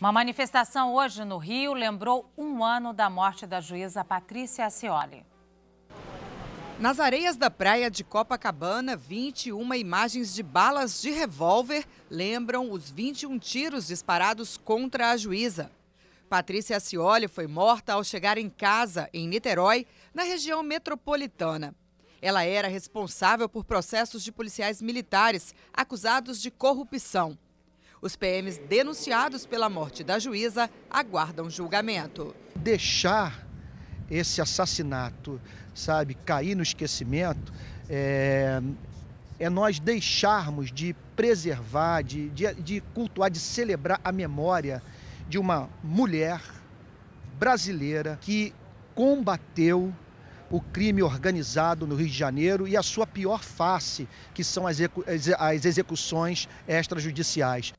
Uma manifestação hoje no Rio lembrou um ano da morte da juíza Patrícia Acioli. Nas areias da praia de Copacabana, 21 imagens de balas de revólver lembram os 21 tiros disparados contra a juíza. Patrícia Acioli foi morta ao chegar em casa, em Niterói, na região metropolitana. Ela era responsável por processos de policiais militares acusados de corrupção. Os PMs denunciados pela morte da juíza aguardam julgamento. Deixar esse assassinato, sabe, cair no esquecimento, é, é nós deixarmos de preservar, de, de, de cultuar, de celebrar a memória de uma mulher brasileira que combateu o crime organizado no Rio de Janeiro e a sua pior face, que são as, execuções extrajudiciais.